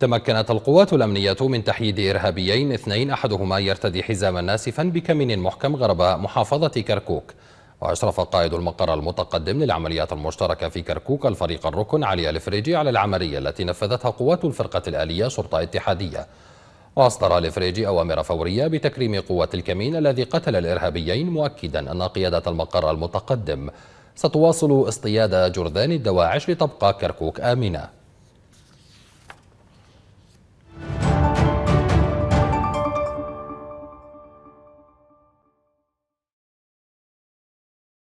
تمكنت القوات الأمنية من تحييد إرهابيين اثنين أحدهما يرتدي حزاما ناسفا بكمين محكم غرب محافظة كركوك وأشرف قائد المقر المتقدم للعمليات المشتركة في كركوك الفريق الركن علي الفريجي على العملية التي نفذتها قوات الفرقة الآلية شرطة اتحادية وأصدر الفريجي أوامر فورية بتكريم قوات الكمين الذي قتل الإرهابيين مؤكدا أن قيادة المقر المتقدم ستواصل اصطياد جرذان الدواعش لتبقى كركوك آمنة